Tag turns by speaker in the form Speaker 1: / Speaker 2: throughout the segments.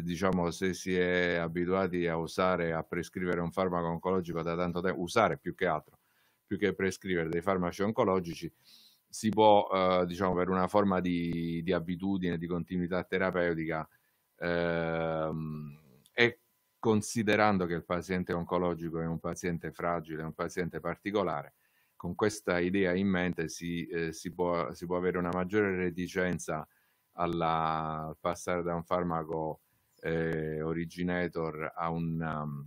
Speaker 1: diciamo, se si è abituati a usare, a prescrivere un farmaco oncologico da tanto tempo, usare più che altro, più che prescrivere dei farmaci oncologici, si può, eh, diciamo, per una forma di, di, abitudine, di continuità terapeutica, ehm, e considerando che il paziente oncologico è un paziente fragile, un paziente particolare, con questa idea in mente si, eh, si, può, si può, avere una maggiore reticenza alla, al passare da un farmaco eh, originator a un, um,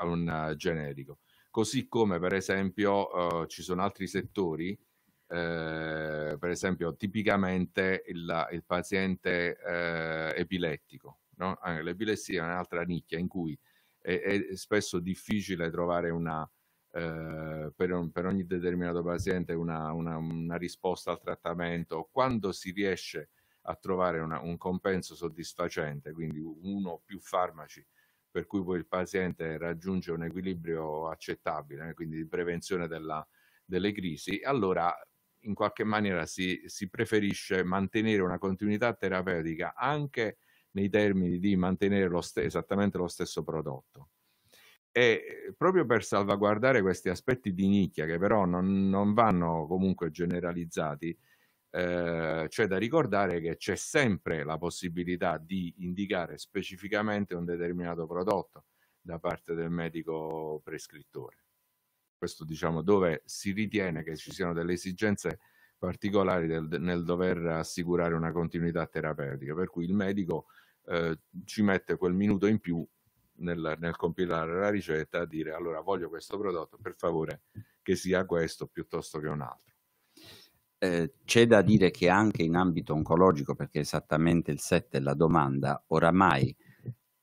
Speaker 1: a un uh, generico. Così come per esempio uh, ci sono altri settori, eh, per esempio tipicamente il, il paziente eh, epilettico. No? Ah, l'epilessia è un'altra nicchia in cui è, è spesso difficile trovare una, eh, per, un, per, ogni determinato paziente una, una, una, risposta al trattamento. Quando si riesce a a trovare una, un compenso soddisfacente, quindi uno o più farmaci per cui poi il paziente raggiunge un equilibrio accettabile, eh, quindi di prevenzione della, delle crisi, allora in qualche maniera si, si, preferisce mantenere una continuità terapeutica anche nei termini di mantenere lo esattamente lo stesso prodotto. E eh, proprio per salvaguardare questi aspetti di nicchia, che però non, non vanno comunque generalizzati, eh, c'è da ricordare che c'è sempre la possibilità di indicare specificamente un determinato prodotto da parte del medico prescrittore. Questo diciamo dove si ritiene che ci siano delle esigenze particolari del, nel dover assicurare una continuità terapeutica, per cui il medico eh, ci mette quel minuto in più nel, nel, compilare la ricetta a dire allora voglio questo prodotto, per favore
Speaker 2: che sia questo piuttosto che un altro. Ehm, c'è da dire che anche in ambito oncologico, perché è esattamente il 7 è la domanda, oramai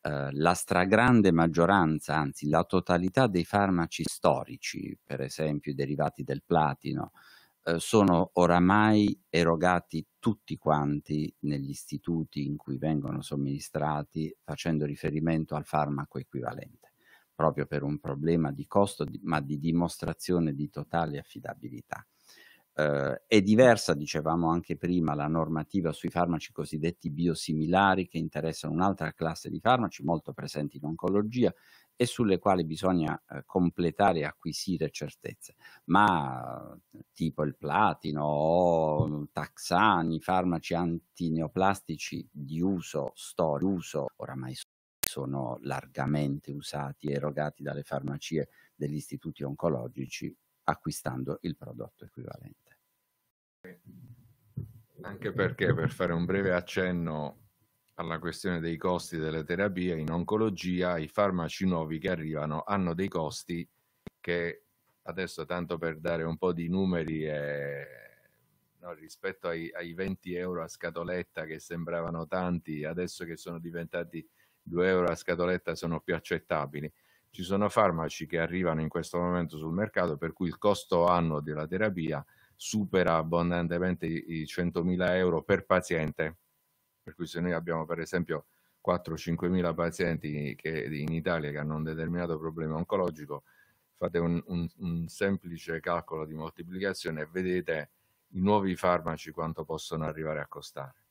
Speaker 2: ehm, la stragrande maggioranza, anzi la totalità dei farmaci storici, per esempio i derivati del platino, eh, sono oramai erogati tutti quanti negli istituti in cui vengono somministrati facendo riferimento al farmaco equivalente, proprio per un problema di costo, di, ma di dimostrazione di totale affidabilità. Eh, è diversa, dicevamo anche prima, la normativa sui farmaci cosiddetti biosimilari che interessano un'altra classe di farmaci molto presenti in oncologia e sulle quali bisogna eh, completare e acquisire certezze, ma tipo il platino o taxani, farmaci antineoplastici di uso storico, uso oramai sono largamente usati e erogati dalle farmacie degli istituti oncologici acquistando il prodotto equivalente.
Speaker 1: Anche perché, per fare un breve accenno alla questione dei costi delle terapie, in oncologia i farmaci nuovi che arrivano hanno dei costi che adesso tanto per dare un po' di numeri eh, no, rispetto ai, ai, 20 euro a scatoletta che sembravano tanti, adesso che sono diventati 2 euro a scatoletta sono più accettabili. Ci sono farmaci che arrivano in questo momento sul mercato per cui il costo annuo della terapia è supera abbondantemente i, 100.000 euro per paziente, per cui se noi abbiamo per esempio 4 5000 pazienti che, in Italia che hanno un determinato problema oncologico, fate un, un, un, semplice calcolo di moltiplicazione e vedete i nuovi farmaci quanto possono arrivare a costare.